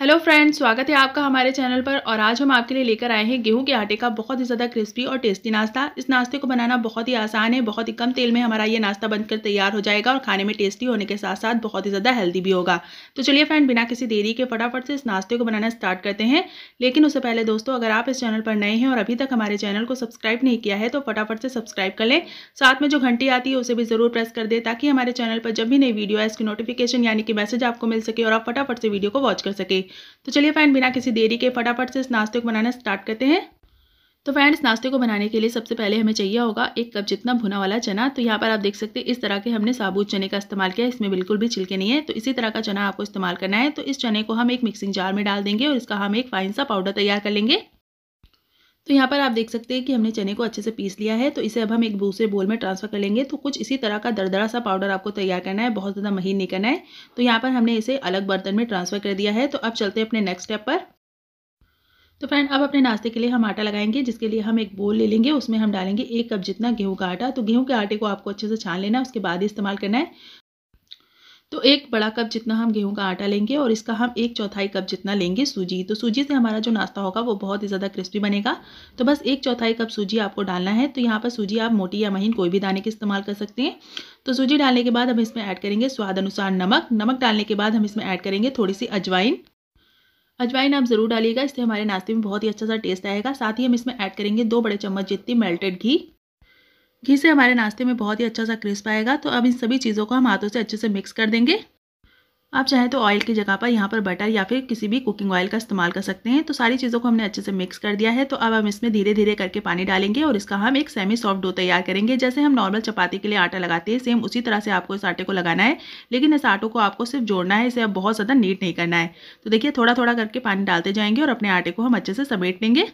hello friends स्वागत है आपका हमारे चैनल पर और आज हम आपके लिए लेकर आए हैं गेहूं के आटे का बहुत ही ज़्यादा क्रिस्पी और टेस्टी नाश्ता इस नाश्ते को बनाना बहुत ही आसान है बहुत ही कम तेल में हमारा ये नाश्ता बनकर तैयार हो जाएगा और खाने में टेस्टी होने के साथ साथ बहुत ही ज़्यादा हेल्दी भी होगा तो चलिए फ्रेंड बिना किसी देरी के फटाफट से इस नाश्ते को बनाना स्टार्ट करते हैं लेकिन उससे पहले दोस्तों अगर आप इस चैनल पर नए हैं और अभी तक हमारे चैनल को सब्सक्राइब नहीं किया है तो फटाफट से सब्सक्राइब कर लें साथ में जो घंटी आती है उसे भी ज़रूर प्रेस कर दें ताकि हमारे चैनल पर जब भी नई वीडियो है इसकी नोटिफिकेशन यानी कि मैसेज आपको मिल सके और आप फटाफट से वीडियो को वॉच कर सके तो चलिए फ्रेंड बिना किसी देरी के फटाफट से इस नाश्ते को बनाना स्टार्ट करते हैं तो फ्रेंड्स नाश्ते को बनाने के लिए सबसे पहले हमें चाहिए होगा एक कप जितना भुना वाला चना तो यहाँ पर आप देख सकते हैं इस तरह के हमने साबुत चने का इस्तेमाल किया इसमें बिल्कुल भी छिलके नहीं है तो इसी तरह का चना आपको इस्तेमाल करना है तो इस चने को हम एक मिक्सिंग जार में डाल देंगे और इसका हम एक फाइन सा पाउडर तैयार कर लेंगे तो यहाँ पर आप देख सकते हैं कि हमने चने को अच्छे से पीस लिया है तो इसे अब हम एक दूसरे बोल में ट्रांसफ़र कर लेंगे तो कुछ इसी तरह का दरदरा सा पाउडर आपको तैयार करना है बहुत ज़्यादा महीन नहीं करना है तो यहाँ पर हमने इसे अलग बर्तन में ट्रांसफ़र कर दिया है तो अब चलते हैं अपने नेक्स्ट स्टेप पर तो फ्रेंड अब अपने नाश्ते के लिए हम आटा लगाएंगे जिसके लिए हम एक बोल ले लेंगे उसमें हम डालेंगे एक कप जितना गेहूं का आटा तो गेहूं के आटे को आपको अच्छे से छान लेना है उसके बाद ही इस्तेमाल करना है तो एक बड़ा कप जितना हम गेहूं का आटा लेंगे और इसका हम एक चौथाई कप जितना लेंगे सूजी तो सूजी से हमारा जो नाश्ता होगा वो बहुत ही ज़्यादा क्रिस्पी बनेगा तो बस एक चौथाई कप सूजी आपको डालना है तो यहाँ पर सूजी आप मोटी या महीन कोई भी दाने के इस्तेमाल कर सकते हैं तो सूजी डालने के बाद हम इसमें ऐड करेंगे स्वाद अनुसार नमक नमक डालने के बाद हम इसमें ऐड करेंगे थोड़ी सी अजवाइन अजवाइन आप ज़रूर डालिएगा इससे हमारे नाश्ते में बहुत ही अच्छा सा टेस्ट आएगा साथ ही हम इसमें ऐड करेंगे दो बड़े चम्मच जितनी मेल्टेड घी घी से हमारे नाश्ते में बहुत ही अच्छा सा क्रिस्प आएगा तो अब इन सभी चीज़ों को हम हाथों से अच्छे से मिक्स कर देंगे आप चाहें तो ऑयल की जगह पर यहाँ पर बटर या फिर किसी भी कुकिंग ऑयल का इस्तेमाल कर सकते हैं तो सारी चीज़ों को हमने अच्छे से मिक्स कर दिया है तो अब हम इसमें धीरे धीरे करके पानी डालेंगे और इसका हम एक सेमी सॉफ्ट डो तैयार करेंगे जैसे हम नॉर्मल चपाती के लिए आटा लगाते हैं सेम उसी तरह से आपको इस आटे को लगाना है लेकिन इस आटो को आपको सिर्फ जोड़ना है इसे अब बहुत ज़्यादा नीट नहीं करना है तो देखिए थोड़ा थोड़ा करके पानी डालते जाएंगे और अपने आटे को हम अच्छे से समेट लेंगे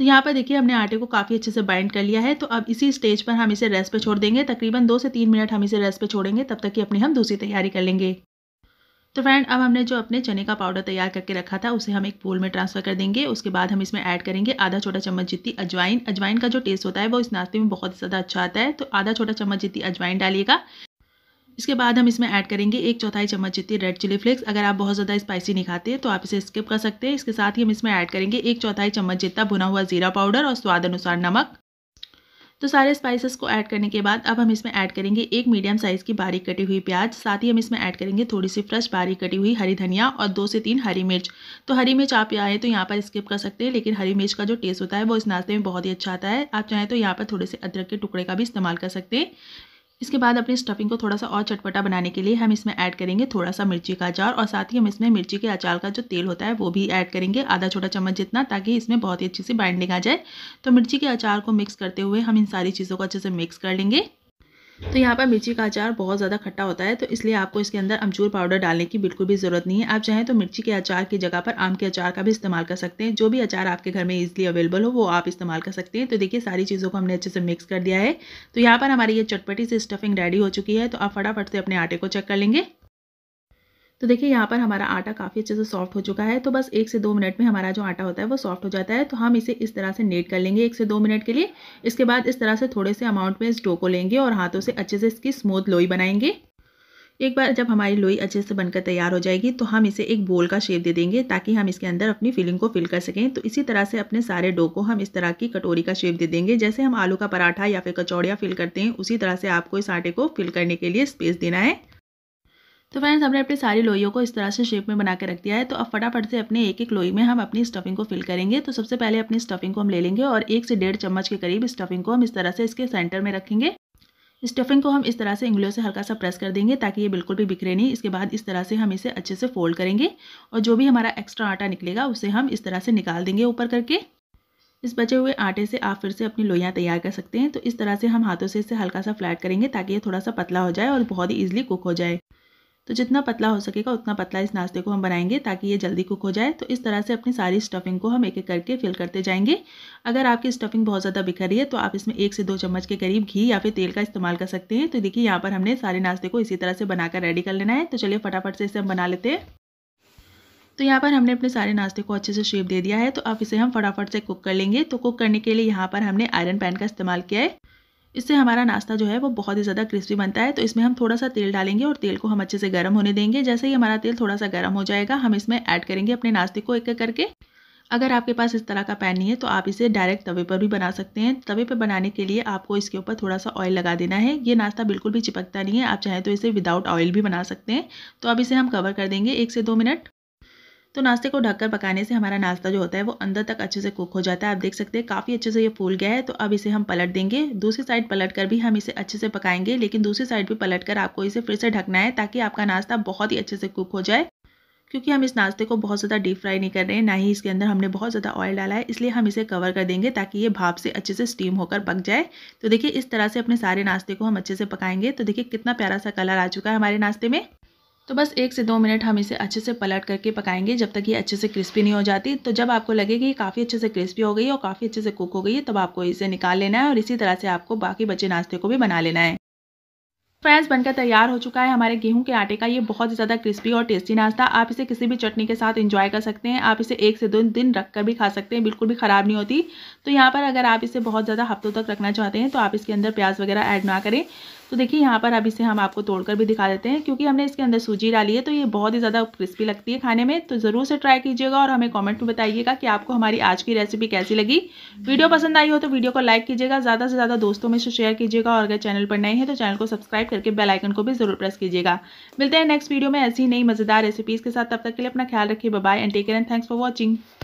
तो यहाँ पर देखिए हमने आटे को काफ़ी अच्छे से बाइंड कर लिया है तो अब इसी स्टेज पर हम इसे रेस्ट पे छोड़ देंगे तकरीबन दो से तीन मिनट हम इसे रेस्ट पे छोड़ेंगे तब तक कि अपनी हम दूसरी तैयारी कर लेंगे तो फ्रेंड अब हमने जो अपने चने का पाउडर तैयार करके रखा था उसे हम एक बोल में ट्रांसफ़र कर देंगे उसके बाद हम इसमें ऐड करेंगे आधा छोटा चम्मच जितनी अजवाइन अजवाइन का जो टेस्ट होता है वो इस नाश्ते में बहुत ज़्यादा अच्छा आता है तो आधा छोटा चम्मच जितनी अजवाइन डालिएगा इसके बाद हम इसमें ऐड करेंगे एक चौथाई चम्मच जितनी रेड चिली फ्लेक्स अगर आप बहुत ज़्यादा स्पाइसी नहीं खाते तो आप इसे स्किप कर सकते हैं इसके साथ ही हम इसमें ऐड करेंगे एक चौथाई चम्मच जितना भुना हुआ जीरा पाउडर और स्वाद अनुसार नमक तो सारे स्पाइसेस को ऐड करने के बाद अब हम इसमें ऐड करेंगे एक मीडियम साइज़ की बारीक कटी हुई प्याज साथ ही हम इसमें ऐड करेंगे थोड़ी सी फ्रेश बारीक कटी हुई हरी धनिया और दो से तीन हरी मिर्च तो हरी मिर्च आप आए तो यहाँ पर स्किप कर सकते हैं लेकिन हरी मिर्च का जो टेस्ट होता है वो इस नाश्ते में बहुत ही अच्छा आता है आप चाहें तो यहाँ पर थोड़े से अदरक के टुकड़े का भी इस्तेमाल कर सकते हैं इसके बाद अपनी स्टफिंग को थोड़ा सा और चटपटा बनाने के लिए हम इसमें ऐड करेंगे थोड़ा सा मिर्ची का अचार और साथ ही हम इसमें मिर्ची के अचार का जो तेल होता है वो भी ऐड करेंगे आधा छोटा चम्मच जितना ताकि इसमें बहुत ही अच्छी से बाइंडिंग आ जाए तो मिर्ची के अचार को मिक्स करते हुए हम इन सारी चीज़ों को अच्छे से मिक्स कर लेंगे तो यहाँ पर मिर्ची का अचार बहुत ज़्यादा खट्टा होता है तो इसलिए आपको इसके अंदर अमचूर पाउडर डालने की बिल्कुल भी ज़रूरत नहीं है आप चाहें तो मिर्ची के अचार की जगह पर आम के अचार का भी इस्तेमाल कर सकते हैं जो भी अचार आपके घर में ईजिली अवेलेबल हो वो आप इस्तेमाल कर सकते हैं तो देखिए सारी चीज़ों को हमने अच्छे से मिक्स कर दिया है तो यहाँ पर हमारी ये चटपटी से स्टफिंग रेडी हो चुकी है तो आप फटाफट से अपने आटे को चेक कर लेंगे तो देखिए यहाँ पर हमारा आटा काफ़ी अच्छे से सॉफ्ट हो चुका है तो बस एक से दो मिनट में हमारा जो आटा होता है वो सॉफ्ट हो जाता है तो हम इसे इस तरह से नेट कर लेंगे एक से दो मिनट के लिए इसके बाद इस तरह से थोड़े से अमाउंट में इस डो को लेंगे और हाथों से अच्छे से इसकी स्मूथ लोई बनाएंगे एक बार जब हमारी लोई अच्छे से बनकर तैयार हो जाएगी तो हम इसे एक बोल का शेप दे देंगे ताकि हम इसके अंदर अपनी फिलिंग को फिल कर सकें तो इसी तरह से अपने सारे डो को हम इस तरह की कटोरी का शेप दे देंगे जैसे हम आलू का पराठा या फिर कचौड़िया फिल करते हैं उसी तरह से आपको इस आटे को फिल करने के लिए स्पेस देना है तो फ्रेंड्स हमने अपनी सारी लोइयों को इस तरह से शेप में बना के रख दिया है तो अब फटाफट से अपने एक एक लोई में हम अपनी स्टफिंग को फिल करेंगे तो सबसे पहले अपनी स्टफिंग को हम ले लेंगे और एक से डेढ़ चम्मच के करीब स्टफिंग को हम इस तरह से इसके सेंटर में रखेंगे स्टफिंग को हम इस तरह से उंगलियों से हल्का सा प्रेस कर देंगे ताकि ये बिल्कुल भी बिखरे नहीं इसके बाद इस तरह से हम इसे अच्छे से फोल्ड करेंगे और जो भी हमारा एक्स्ट्रा आटा निकलेगा उसे हम इस तरह से निकाल देंगे ऊपर करके इस बचे हुए आटे से आप फिर से अपनी लोइयाँ तैयार कर सकते हैं तो इस तरह से हम हाथों से इसे हल्का सा फ्लैट करेंगे ताकि ये थोड़ा सा पतला हो जाए और बहुत ही ईजिली कुक हो जाए तो जितना पतला हो सकेगा उतना पतला इस नाश्ते को हम बनाएंगे ताकि ये जल्दी कुक हो जाए तो इस तरह से अपनी सारी स्टफिंग को हम एक एक करके फिल करते जाएंगे अगर आपकी स्टफिंग बहुत ज़्यादा बिखर रही है तो आप इसमें एक से दो चम्मच के करीब घी या फिर तेल का इस्तेमाल कर सकते हैं तो देखिए यहाँ पर हमने सारे नाश्ते को इसी तरह से बनाकर रेडी कर लेना है तो चलिए फटाफट से इसे हम बना लेते हैं तो यहाँ पर हमने अपने सारे नाश्ते को अच्छे से शेप दे दिया है तो अब इसे हम फटाफट से कुक कर लेंगे तो कुक करने के लिए यहाँ पर हमने आयरन पैन का इस्तेमाल किया है इससे हमारा नाश्ता जो है वो बहुत ही ज़्यादा क्रिस्पी बनता है तो इसमें हम थोड़ा सा तेल डालेंगे और तेल को हम अच्छे से गर्म होने देंगे जैसे ही हमारा तेल थोड़ा सा गर्म हो जाएगा हम इसमें ऐड करेंगे अपने नाश्ते को एक एक करके अगर आपके पास इस तरह का पैन नहीं है तो आप इसे डायरेक्ट तवे पर भी बना सकते हैं तवे पर बनाने के लिए आपको इसके ऊपर थोड़ा सा ऑयल लगा देना है ये नाश्ता बिल्कुल भी चिपकता नहीं है आप चाहें तो इसे विदाउट ऑयल भी बना सकते हैं तो अब इसे हम कवर कर देंगे एक से दो मिनट तो नाश्ते को ढककर पकाने से हमारा नाश्ता जो होता है वो अंदर तक अच्छे से कुक हो जाता है आप देख सकते हैं काफ़ी अच्छे से ये फूल गया है तो अब इसे हम पलट देंगे दूसरी साइड पलट कर भी हम इसे अच्छे से पकाएंगे लेकिन दूसरी साइड भी पलट कर आपको इसे फिर से ढकना है ताकि आपका नाश्ता बहुत ही अच्छे से कुक हो जाए क्योंकि हम इस नाश्ते को बहुत ज़्यादा डीप फ्राई नहीं कर रहे हैं ना ही इसके अंदर हमने बहुत ज़्यादा ऑयल डाला है इसलिए हम इसे कवर कर देंगे ताकि ये भाप से अच्छे से स्टीम होकर पक जाए तो देखिए इस तरह से अपने सारे नाश्ते को हम अच्छे से पकाएंगे तो देखिए कितना प्यारा सा कलर आ चुका है हमारे नाश्ते में तो बस एक से दो मिनट हम इसे अच्छे से पलट करके पकाएंगे जब तक ये अच्छे से क्रिस्पी नहीं हो जाती तो जब आपको लगे कि काफ़ी अच्छे से क्रिस्पी हो गई है और काफ़ी अच्छे से कुक हो गई है तब आपको इसे निकाल लेना है और इसी तरह से आपको बाकी बचे नाश्ते को भी बना लेना है फ्रेंड्स बनकर तैयार हो चुका है हमारे गेहूं के आटे का ये बहुत ज़्यादा क्रिस्पी और टेस्टी नाश्ता आप इसे किसी भी चटनी के साथ इंजॉय कर सकते हैं आप इसे एक से दो दिन रख कर भी खा सकते हैं बिल्कुल भी ख़राब नहीं होती तो यहाँ पर अगर आप इसे बहुत ज़्यादा हफ्तों तक रखना चाहते हैं तो आप इसके अंदर प्याज वगैरह ऐड ना करें तो देखिए यहाँ पर अब इसे हम आपको तोड़कर भी दिखा देते हैं क्योंकि हमने इसके अंदर सूजी डाली है तो ये बहुत ही ज़्यादा क्रिस्पी लगती है खाने में तो ज़रूर से ट्राई कीजिएगा और हमें कॉमेंट में बताइएगा कि आपको हमारी आज की रेसिपी कैसी लगी वीडियो पसंद आई हो तो वीडियो को लाइक कीजिएगा ज़्यादा से ज़्यादा दोस्तों में शेयर कीजिएगा और अगर चैनल पर नए हैं तो चैनल को सब्सक्राइब करके बेलाइकन को भी ज़रूर प्रेस कीजिएगा मिलते हैं नेक्स्ट वीडियो में ऐसी नई मज़ेदार रेसिपीज़ के साथ तब तक के लिए अपना ख्याल रखिए bye and take and thanks for watching